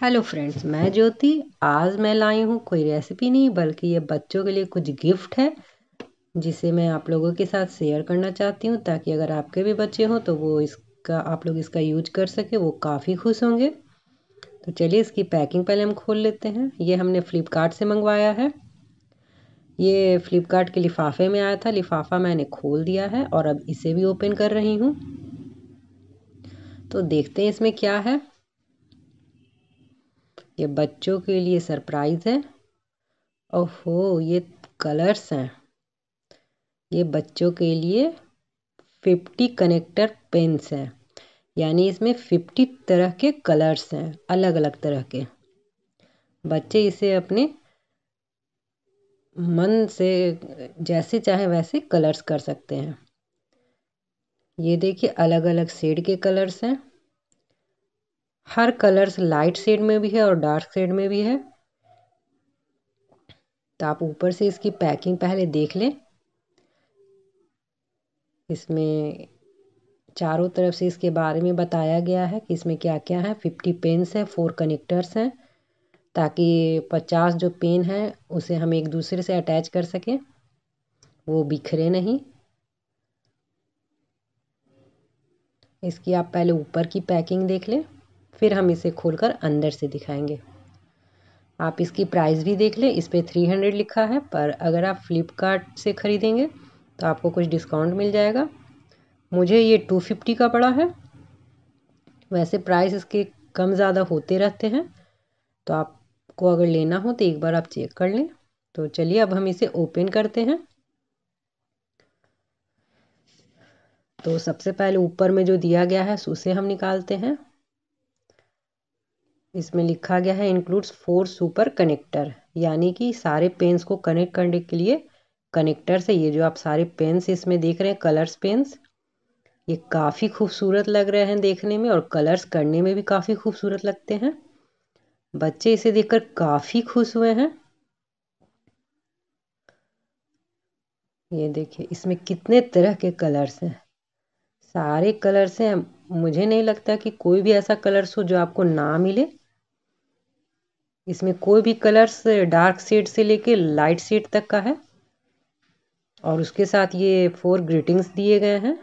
hello friends मैं ज्योति आज मैं लाई हूँ कोई रेसिपी नहीं बल्कि ये बच्चों के लिए कुछ गिफ्ट है जिसे मैं आप लोगों के साथ शेयर करना चाहती हूँ ताकि अगर आपके भी बच्चे हों तो वो इसका आप लोग इसका यूज कर सके वो काफ़ी खुश होंगे तो चलिए इसकी पैकिंग पहले हम खोल लेते हैं ये हमने फ्लिपकार्ट से मंगवाया है ये फ्लिपकार्ट के लिफाफे में आया था लिफाफा मैंने खोल दिया है और अब इसे भी ओपन कर रही हूँ तो देखते हैं इसमें क्या है ये बच्चों के लिए सरप्राइज है ओहो ये कलर्स हैं ये बच्चों के लिए फिफ्टी कनेक्टर पेन्स हैं यानी इसमें फिफ्टी तरह के कलर्स हैं अलग अलग तरह के बच्चे इसे अपने मन से जैसे चाहे वैसे कलर्स कर सकते हैं ये देखिए अलग अलग शेड के कलर्स हैं हर कलर्स लाइट शेड में भी है और डार्क शेड में भी है तो आप ऊपर से इसकी पैकिंग पहले देख लें इसमें चारों तरफ से इसके बारे में बताया गया है कि इसमें क्या क्या है फिफ्टी पेन्स हैं फोर कनेक्टर्स हैं ताकि पचास जो पेन हैं उसे हम एक दूसरे से अटैच कर सकें वो बिखरे नहीं इसकी आप पहले ऊपर की पैकिंग देख लें फिर हम इसे खोलकर अंदर से दिखाएंगे आप इसकी प्राइस भी देख लें इस पर थ्री हंड्रेड लिखा है पर अगर आप फ्लिपकार्ट से ख़रीदेंगे तो आपको कुछ डिस्काउंट मिल जाएगा मुझे ये टू फिफ्टी का पड़ा है वैसे प्राइस इसके कम ज़्यादा होते रहते हैं तो आपको अगर लेना हो तो एक बार आप चेक कर लें तो चलिए अब हम इसे ओपन करते हैं तो सबसे पहले ऊपर में जो दिया गया है उसे हम निकालते हैं इसमें लिखा गया है इंक्लूड्स फोर सुपर कनेक्टर यानी कि सारे पेन्स को कनेक्ट करने के लिए कनेक्टर से ये जो आप सारे पेन्स इसमें देख रहे हैं कलर्स पेन्स ये काफ़ी खूबसूरत लग रहे हैं देखने में और कलर्स करने में भी काफ़ी खूबसूरत लगते हैं बच्चे इसे देखकर काफ़ी खुश हुए हैं ये देखिए इसमें कितने तरह के कलर्स हैं सारे कलर्स हैं मुझे नहीं लगता कि कोई भी ऐसा कलर्स हो जो आपको ना मिले इसमें कोई भी कलर्स डार्क शेड से लेके लाइट सेड तक का है और उसके साथ ये फोर ग्रीटिंग्स दिए गए हैं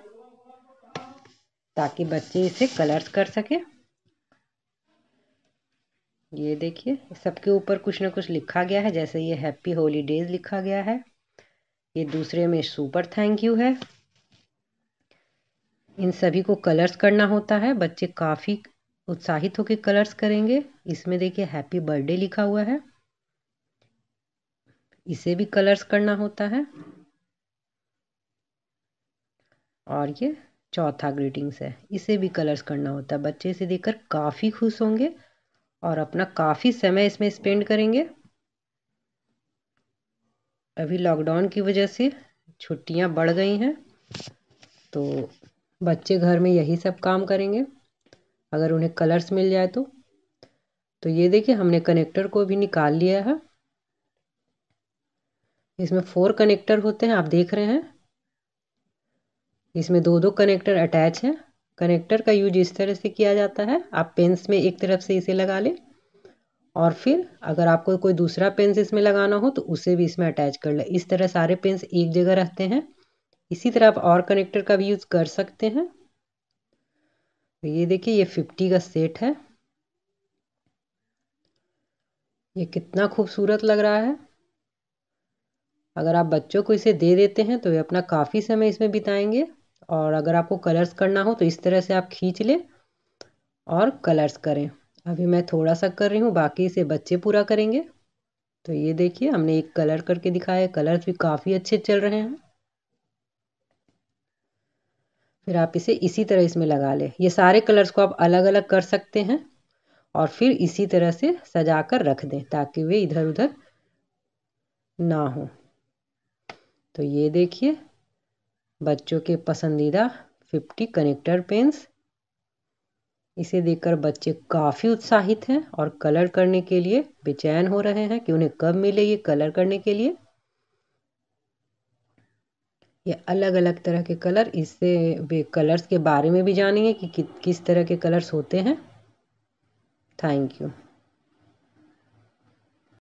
ताकि बच्चे इसे कलर्स कर सके ये देखिए सबके ऊपर कुछ ना कुछ लिखा गया है जैसे ये हैप्पी हॉलीडेज लिखा गया है ये दूसरे में सुपर थैंक यू है इन सभी को कलर्स करना होता है बच्चे काफ़ी उत्साहित होकर कलर्स करेंगे इसमें देखिए हैप्पी बर्थडे लिखा हुआ है इसे भी कलर्स करना होता है और ये चौथा ग्रीटिंग्स है इसे भी कलर्स करना होता है बच्चे इसे देखकर काफ़ी खुश होंगे और अपना काफ़ी समय इसमें स्पेंड करेंगे अभी लॉकडाउन की वजह से छुट्टियां बढ़ गई हैं तो बच्चे घर में यही सब काम करेंगे अगर उन्हें कलर्स मिल जाए तो तो ये देखिए हमने कनेक्टर को भी निकाल लिया है इसमें फोर कनेक्टर होते हैं आप देख रहे हैं इसमें दो दो कनेक्टर अटैच है कनेक्टर का यूज इस तरह से किया जाता है आप पेंस में एक तरफ से इसे लगा लें और फिर अगर आपको कोई दूसरा पेंस इसमें लगाना हो तो उसे भी इसमें अटैच कर ले इस तरह सारे पेंस एक जगह रहते हैं इसी तरह आप और कनेक्टर का भी यूज़ कर सकते हैं तो ये देखिए ये फिफ्टी का सेट है ये कितना खूबसूरत लग रहा है अगर आप बच्चों को इसे दे देते हैं तो ये अपना काफ़ी समय इसमें बिताएंगे और अगर आपको कलर्स करना हो तो इस तरह से आप खींच लें और कलर्स करें अभी मैं थोड़ा सा कर रही हूँ बाकी इसे बच्चे पूरा करेंगे तो ये देखिए हमने एक कलर करके दिखाया कलर्स भी काफ़ी अच्छे चल रहे हैं फिर आप इसे इसी तरह इसमें लगा लें ये सारे कलर्स को आप अलग अलग कर सकते हैं और फिर इसी तरह से सजा कर रख दें ताकि वे इधर उधर ना हो तो ये देखिए बच्चों के पसंदीदा फिफ्टी कनेक्टर पेंस इसे देखकर बच्चे काफ़ी उत्साहित हैं और कलर करने के लिए बेचैन हो रहे हैं कि उन्हें कब मिले ये कलर करने के लिए ये अलग अलग तरह के कलर इससे कलर्स के बारे में भी जानेंगे कि, कि किस तरह के कलर्स होते हैं थैंक यू